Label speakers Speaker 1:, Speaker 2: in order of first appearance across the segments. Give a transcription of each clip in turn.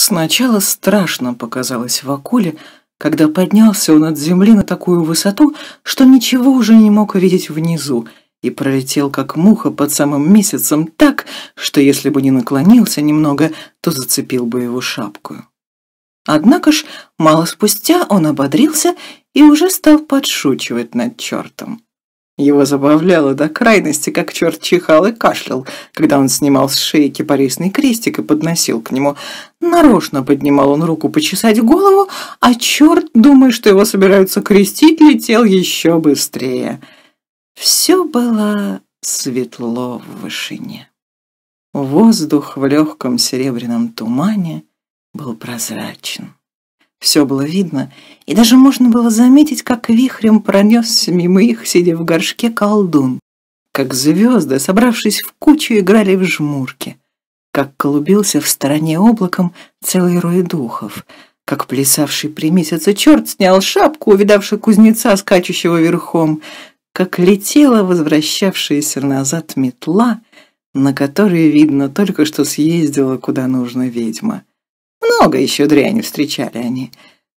Speaker 1: Сначала страшно показалось Вакуле, когда поднялся он от земли на такую высоту, что ничего уже не мог видеть внизу, и пролетел как муха под самым месяцем так, что если бы не наклонился немного, то зацепил бы его шапку. Однако ж, мало спустя он ободрился и уже стал подшучивать над чертом. Его забавляло до крайности, как черт чихал и кашлял, когда он снимал с шеи кипарисный крестик и подносил к нему. Нарочно поднимал он руку почесать голову, а черт, думая, что его собираются крестить, летел еще быстрее. Все было светло в вышине. Воздух в легком серебряном тумане был прозрачен. Все было видно, и даже можно было заметить, как вихрем пронесся мимо их, сидя в горшке, колдун. Как звезды, собравшись в кучу, играли в жмурки. Как колубился в стороне облаком целый рой духов. Как плясавший при месяце черт снял шапку, увидавший кузнеца, скачущего верхом. Как летела возвращавшаяся назад метла, на которой, видно, только что съездила куда нужно ведьма. Много еще дряни встречали они.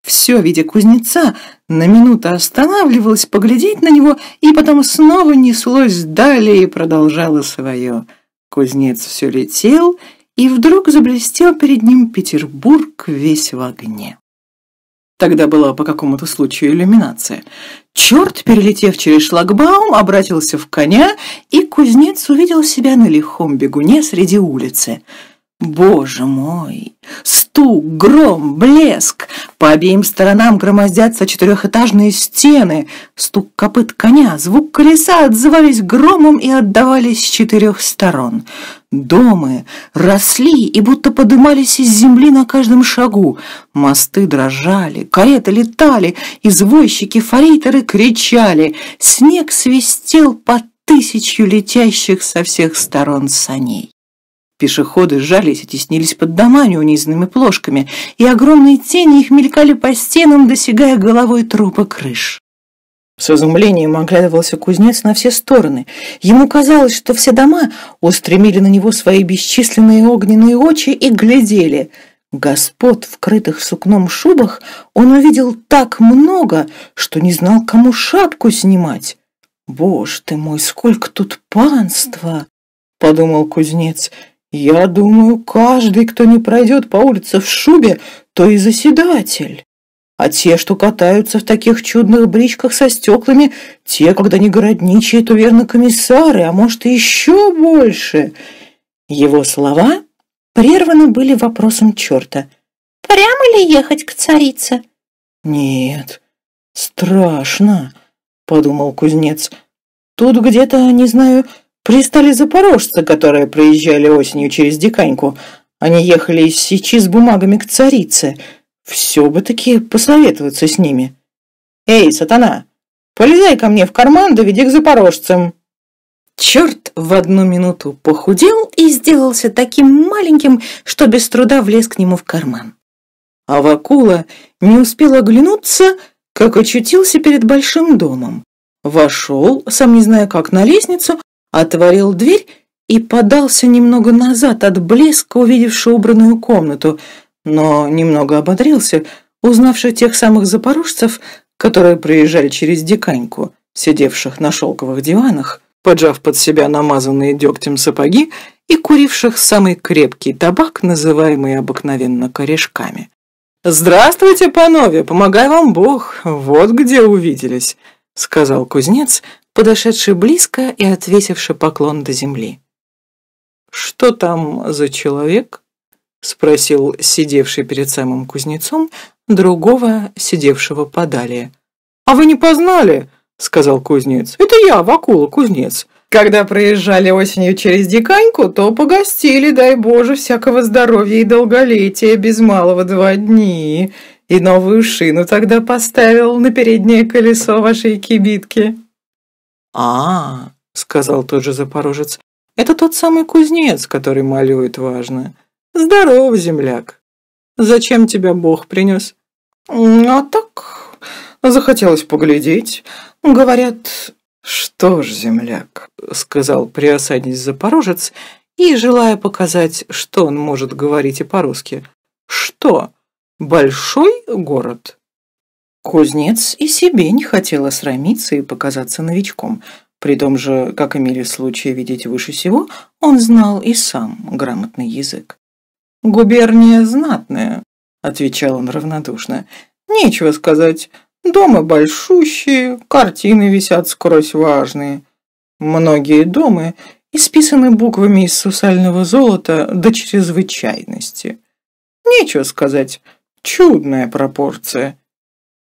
Speaker 1: Все, видя кузнеца, на минуту останавливалось поглядеть на него и потом снова неслось далее и продолжало свое. Кузнец все летел, и вдруг заблестел перед ним Петербург весь в огне. Тогда была по какому-то случаю иллюминация. Черт, перелетев через шлагбаум, обратился в коня, и кузнец увидел себя на лихом бегуне среди улицы – Боже мой! Стук, гром, блеск! По обеим сторонам громоздятся четырехэтажные стены. Стук копыт коня, звук колеса отзывались громом и отдавались с четырех сторон. Домы росли и будто подымались из земли на каждом шагу. Мосты дрожали, кареты летали, извозчики, форейтеры кричали. Снег свистел под тысячу летящих со всех сторон саней. Пешеходы сжались и теснились под домами, унизанными плошками, и огромные тени их мелькали по стенам, досягая головой трупа крыш. С изумлением оглядывался кузнец на все стороны. Ему казалось, что все дома устремили на него свои бесчисленные огненные очи и глядели. Господ в крытых сукном шубах он увидел так много, что не знал, кому шапку снимать. «Боже ты мой, сколько тут панства!» — подумал кузнец — я думаю, каждый, кто не пройдет по улице в шубе, то и заседатель. А те, что катаются в таких чудных бричках со стеклами, те, когда не городничие, то верно комиссары, а может и еще больше. Его слова прерваны были вопросом черта. Прямо ли ехать к царице? Нет, страшно, подумал кузнец. Тут где-то, не знаю, Пристали запорожцы, которые проезжали осенью через Диканьку. Они ехали из Сечи с бумагами к царице. Все бы таки посоветоваться с ними. «Эй, сатана, полезай ко мне в карман, доведи к запорожцам!» Черт в одну минуту похудел и сделался таким маленьким, что без труда влез к нему в карман. А Вакула не успел оглянуться, как очутился перед большим домом. Вошел, сам не зная как, на лестницу, отворил дверь и подался немного назад от блеска, увидевшего убранную комнату, но немного ободрился, узнавши тех самых запорожцев, которые приезжали через диканьку, сидевших на шелковых диванах, поджав под себя намазанные дегтем сапоги и куривших самый крепкий табак, называемый обыкновенно корешками. «Здравствуйте, панове! Помогай вам Бог! Вот где увиделись!» — сказал кузнец, подошедший близко и отвесивший поклон до земли. «Что там за человек?» — спросил сидевший перед самым кузнецом другого, сидевшего подалее. «А вы не познали?» — сказал кузнец. «Это я, Вакула, кузнец. Когда проезжали осенью через Диканьку, то погостили, дай Боже, всякого здоровья и долголетия без малого два дни. И новую шину тогда поставил на переднее колесо вашей кибитки». «А, -а сказал тот же запорожец, — это тот самый кузнец, который малюет важно. Здоров, земляк! Зачем тебя Бог принес?» «А так, захотелось поглядеть. Говорят, «Что ж, земляк», — сказал приосадясь запорожец и, желая показать, что он может говорить и по-русски, «что? Большой город?» Кузнец и себе не хотела срамиться и показаться новичком. При том же, как имели случай видеть выше всего, он знал и сам грамотный язык. «Губерния знатная», — отвечал он равнодушно. «Нечего сказать. Дома большущие, картины висят скрозь важные. Многие дома исписаны буквами из сусального золота до чрезвычайности. Нечего сказать, чудная пропорция.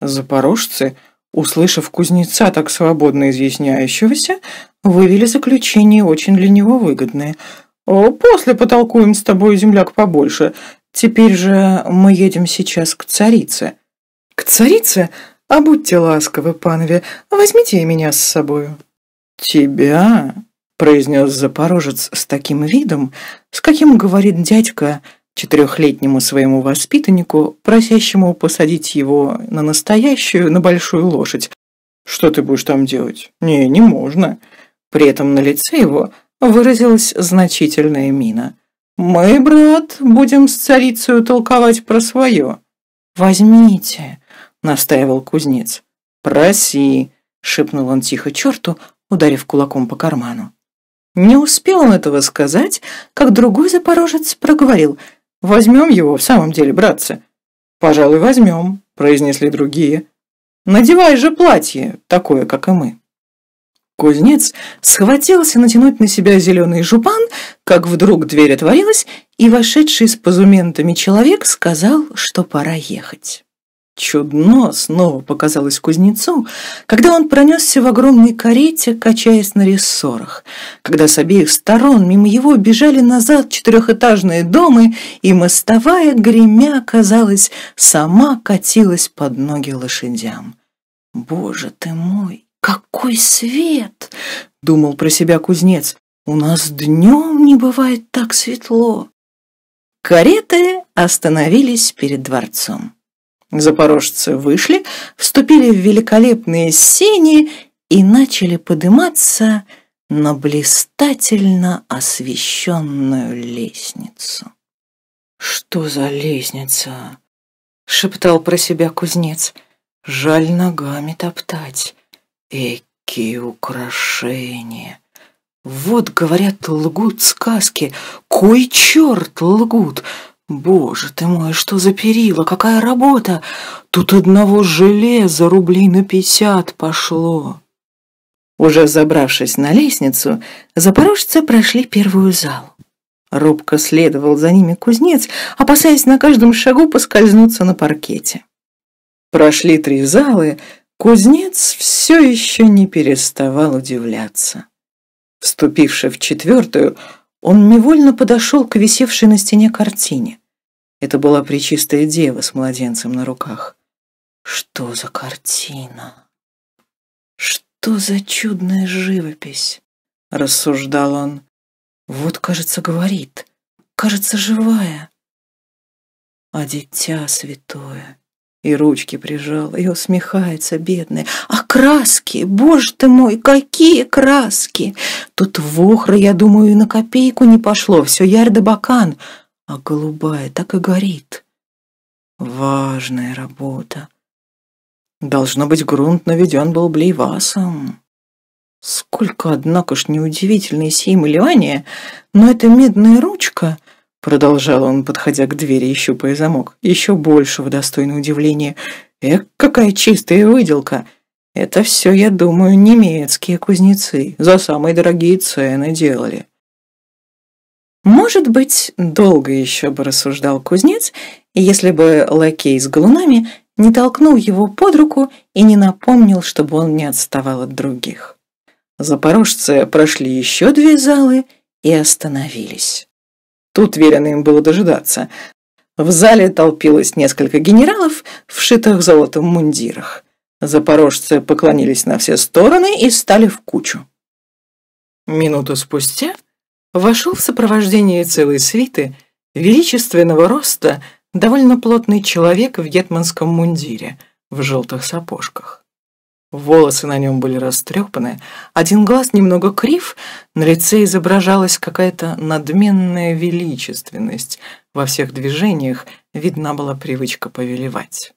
Speaker 1: Запорожцы, услышав кузнеца, так свободно изъясняющегося, вывели заключение очень для него выгодное. «После потолкуем с тобой, земляк, побольше. Теперь же мы едем сейчас к царице». «К царице? А будьте ласковы, панове, возьмите меня с собою». «Тебя?» – произнес запорожец с таким видом, с каким говорит дядька – четырехлетнему своему воспитаннику, просящему посадить его на настоящую, на большую лошадь. «Что ты будешь там делать?» «Не, не можно». При этом на лице его выразилась значительная мина. «Мы, брат, будем с царицей толковать про свое». «Возьмите», — настаивал кузнец. «Проси», — шепнул он тихо черту, ударив кулаком по карману. Не успел он этого сказать, как другой запорожец проговорил — Возьмем его в самом деле, братцы?» «Пожалуй, возьмем», – произнесли другие. «Надевай же платье, такое, как и мы». Кузнец схватился натянуть на себя зеленый жупан, как вдруг дверь отворилась, и вошедший с позументами человек сказал, что пора ехать. Чудно снова показалось кузнецу, когда он пронесся в огромной карете, качаясь на рессорах, когда с обеих сторон мимо его бежали назад четырехэтажные дома, и мостовая гремя, казалось, сама катилась под ноги лошадям. «Боже ты мой, какой свет!» — думал про себя кузнец. «У нас днем не бывает так светло!» Кареты остановились перед дворцом. Запорожцы вышли, вступили в великолепные сени и начали подниматься на блистательно освещенную лестницу. «Что за лестница?» — шептал про себя кузнец. «Жаль ногами топтать. Эки украшения!» Вот, говорят, лгут сказки. Кой черт лгут? Боже ты мой, что за перила, какая работа! Тут одного железа рублей на пятьдесят пошло. Уже забравшись на лестницу, запорожцы прошли первую зал. Робко следовал за ними кузнец, опасаясь на каждом шагу поскользнуться на паркете. Прошли три залы, кузнец все еще не переставал удивляться. Вступивши в четвертую, он невольно подошел к висевшей на стене картине. Это была причистая дева с младенцем на руках. Что за картина? Что за чудная живопись? Рассуждал он. Вот, кажется, говорит. Кажется, живая. А дитя святое. И ручки прижал, и усмехается бедная. А краски, боже ты мой, какие краски! Тут в я думаю, и на копейку не пошло, все ярдо бакан а голубая так и горит. Важная работа. Должно быть, грунт наведен был Блейвасом. Сколько, однако ж, неудивительной сей мыляние, но эта медная ручка, продолжал он, подходя к двери и щупая замок, еще большего достойного удивления. Эх, какая чистая выделка! Это все, я думаю, немецкие кузнецы за самые дорогие цены делали. Может быть, долго еще бы рассуждал кузнец, если бы лакей с галунами не толкнул его под руку и не напомнил, чтобы он не отставал от других. Запорожцы прошли еще две залы и остановились. Тут велено им было дожидаться. В зале толпилось несколько генералов в шитых золотом мундирах. Запорожцы поклонились на все стороны и стали в кучу. Минуту спустя вошел в сопровождении целой свиты величественного роста довольно плотный человек в гетманском мундире в желтых сапожках. Волосы на нем были растрепаны, один глаз немного крив, на лице изображалась какая-то надменная величественность. Во всех движениях видна была привычка повелевать.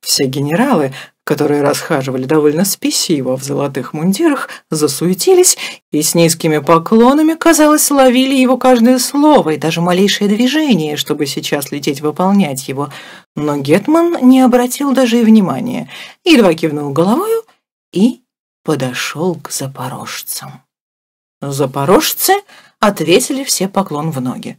Speaker 1: Все генералы, которые расхаживали довольно спесиво в золотых мундирах, засуетились и с низкими поклонами, казалось, ловили его каждое слово и даже малейшее движение, чтобы сейчас лететь выполнять его. Но Гетман не обратил даже и внимания, едва кивнул головою и подошел к запорожцам. Запорожцы ответили все поклон в ноги.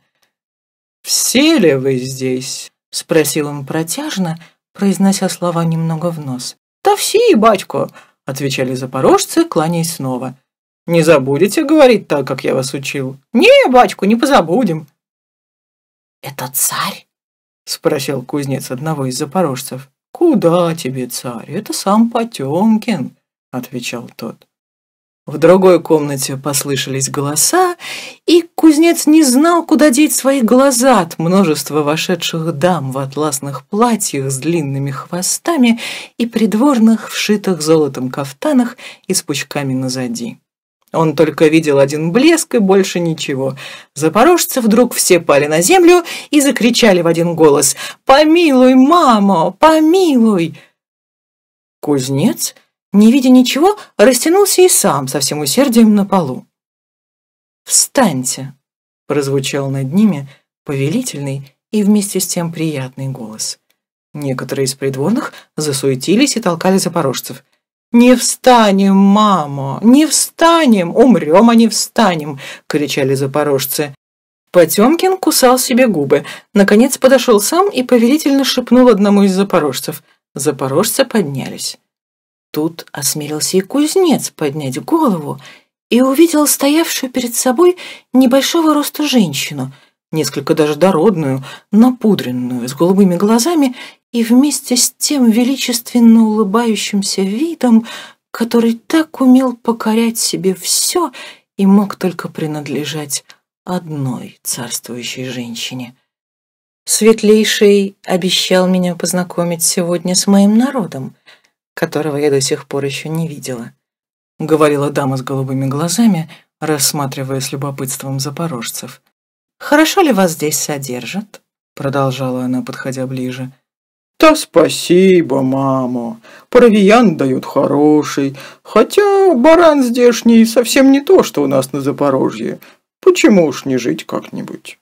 Speaker 1: «Все ли вы здесь?» — спросил он протяжно, произнося слова немного в нос. «Такси, батько!» – отвечали запорожцы, кланяясь снова. «Не забудете говорить так, как я вас учил?» «Не, батько, не позабудем!» «Это царь?» – спросил кузнец одного из запорожцев. «Куда тебе, царь? Это сам Потемкин!» – отвечал тот. В другой комнате послышались голоса, и кузнец не знал, куда деть свои глаза от множества вошедших дам в атласных платьях с длинными хвостами и придворных, вшитых золотом кафтанах и с пучками назади. Он только видел один блеск и больше ничего. Запорожцы вдруг все пали на землю и закричали в один голос «Помилуй, мама, помилуй!» Кузнец – не видя ничего, растянулся и сам со всем усердием на полу. «Встаньте!» — прозвучал над ними повелительный и вместе с тем приятный голос. Некоторые из придворных засуетились и толкали запорожцев. «Не встанем, мама, Не встанем! Умрем, а не встанем!» — кричали запорожцы. Потемкин кусал себе губы. Наконец подошел сам и повелительно шепнул одному из запорожцев. Запорожцы поднялись. Тут осмелился и кузнец поднять голову и увидел стоявшую перед собой небольшого роста женщину, несколько даже дородную, напудренную, с голубыми глазами и вместе с тем величественно улыбающимся видом, который так умел покорять себе все и мог только принадлежать одной царствующей женщине. Светлейший обещал меня познакомить сегодня с моим народом — которого я до сих пор еще не видела. Говорила дама с голубыми глазами, рассматривая с любопытством запорожцев. «Хорошо ли вас здесь содержат?» Продолжала она, подходя ближе. «Да спасибо, мама. Провиан дают хороший. Хотя баран здешний совсем не то, что у нас на Запорожье. Почему уж не жить как-нибудь?»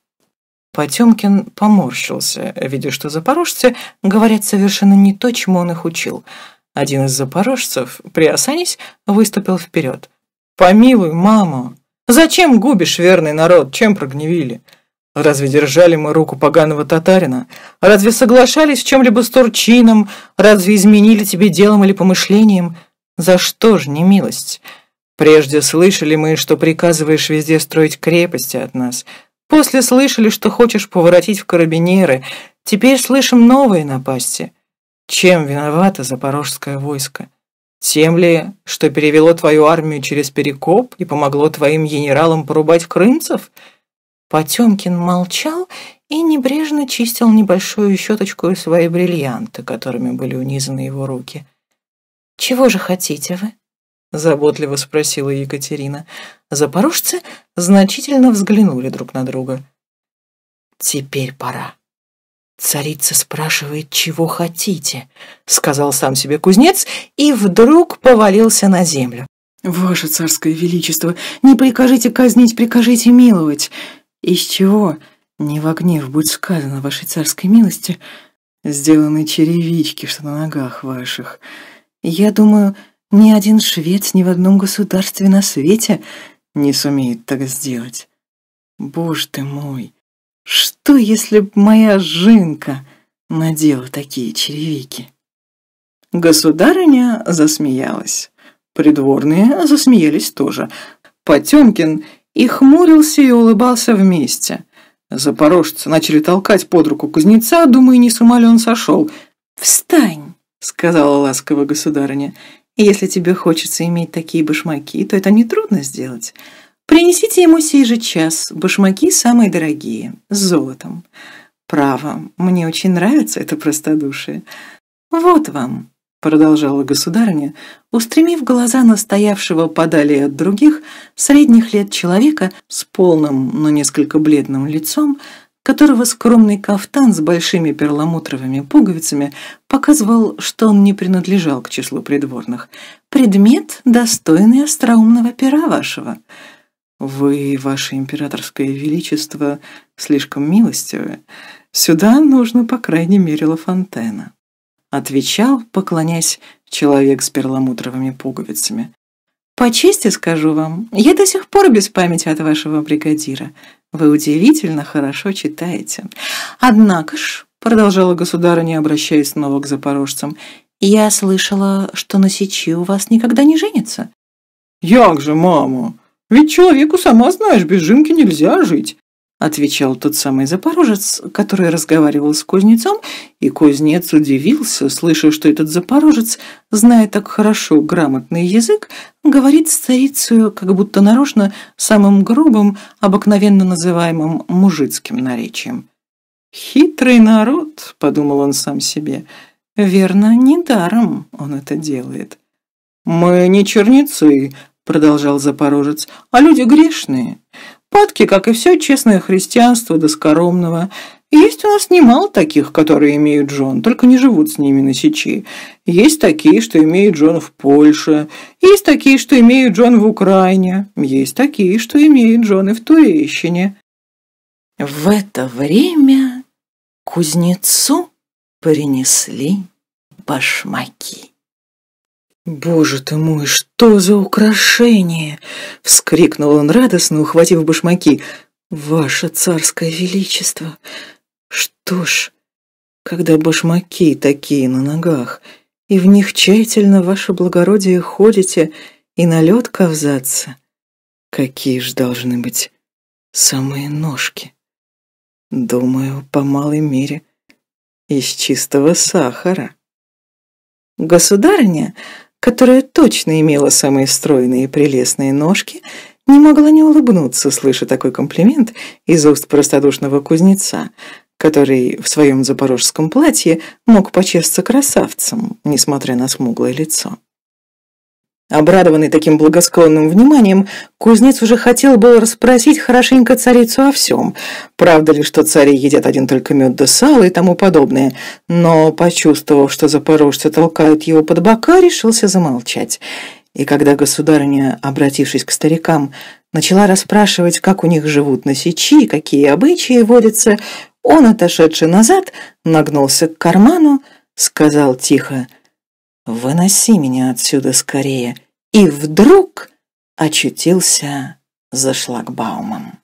Speaker 1: Потемкин поморщился, видя, что запорожцы говорят совершенно не то, чему он их учил – один из запорожцев, приосанись, выступил вперед. «Помилуй, маму! Зачем губишь верный народ? Чем прогневили? Разве держали мы руку поганого татарина? Разве соглашались в чем-либо с турчином? Разве изменили тебе делом или помышлением? За что ж не милость? Прежде слышали мы, что приказываешь везде строить крепости от нас. После слышали, что хочешь поворотить в карабинеры. Теперь слышим новые напасти». Чем виновато запорожское войско? Тем ли, что перевело твою армию через Перекоп и помогло твоим генералам порубать крымцев?» Потемкин молчал и небрежно чистил небольшую щеточку свои бриллианты, которыми были унизаны его руки. «Чего же хотите вы?» — заботливо спросила Екатерина. Запорожцы значительно взглянули друг на друга. «Теперь пора», «Царица спрашивает, чего хотите», — сказал сам себе кузнец и вдруг повалился на землю. «Ваше царское величество, не прикажите казнить, прикажите миловать. Из чего? Не в гнев будь сказано вашей царской милости, сделаны черевички, что на ногах ваших. Я думаю, ни один швец ни в одном государстве на свете не сумеет так сделать. Боже ты мой!» Что, если б моя жинка надела такие черевики? Государыня засмеялась. Придворные засмеялись тоже. Потемкин и хмурился, и улыбался вместе. Запорожцы начали толкать под руку кузнеца, думая, не с ума ли он сошел. «Встань!» — сказала ласково государыня. «Если тебе хочется иметь такие башмаки, то это нетрудно сделать. Принесите ему сей же час башмаки самые дорогие, с золотом. Право, мне очень нравится это простодушие. Вот вам, продолжала государыня, устремив глаза настоявшего подали от других средних лет человека с полным, но несколько бледным лицом, которого скромный кафтан с большими перламутровыми пуговицами показывал, что он не принадлежал к числу придворных. «Предмет, достойный остроумного пера вашего». «Вы, ваше императорское величество, слишком милостивы. Сюда нужно, по крайней мере, Лафонтена». Отвечал, поклонясь, человек с перламутровыми пуговицами. «По чести скажу вам, я до сих пор без памяти от вашего бригадира. Вы удивительно хорошо читаете. Однако ж, — продолжала государыня, обращаясь снова к запорожцам, — я слышала, что на сечи у вас никогда не женится. «Як же, мама!» Ведь человеку, сама знаешь, без жинки нельзя жить», – отвечал тот самый запорожец, который разговаривал с кузнецом, и кузнец удивился, слыша, что этот запорожец, зная так хорошо грамотный язык, говорит старицу, как будто нарочно самым грубым, обыкновенно называемым мужицким наречием. «Хитрый народ», – подумал он сам себе, – «верно, недаром он это делает». «Мы не черницы, продолжал Запорожец, а люди грешные. Падки, как и все честное христианство доскоромного. есть у нас немало таких, которые имеют жен, только не живут с ними на сечи. Есть такие, что имеют жен в Польше. Есть такие, что имеют жен в Украине. Есть такие, что имеют жены в Турещине. В это время кузнецу принесли башмаки. «Боже ты мой, что за украшение!» — вскрикнул он радостно, ухватив башмаки. «Ваше царское величество! Что ж, когда башмаки такие на ногах, и в них тщательно, ваше благородие, ходите, и на лед ковзаться, какие ж должны быть самые ножки!» «Думаю, по малой мере, из чистого сахара». государня которая точно имела самые стройные и прелестные ножки, не могла не улыбнуться, слыша такой комплимент из уст простодушного кузнеца, который в своем запорожском платье мог почесться красавцем, несмотря на смуглое лицо. Обрадованный таким благосклонным вниманием, кузнец уже хотел было расспросить хорошенько царицу о всем. Правда ли, что цари едят один только мед да сало и тому подобное. Но, почувствовав, что запорожцы толкают его под бока, решился замолчать. И когда государыня, обратившись к старикам, начала расспрашивать, как у них живут на сечи, какие обычаи водятся, он, отошедший назад, нагнулся к карману, сказал тихо — Выноси меня отсюда скорее!» И вдруг очутился за шлагбаумом.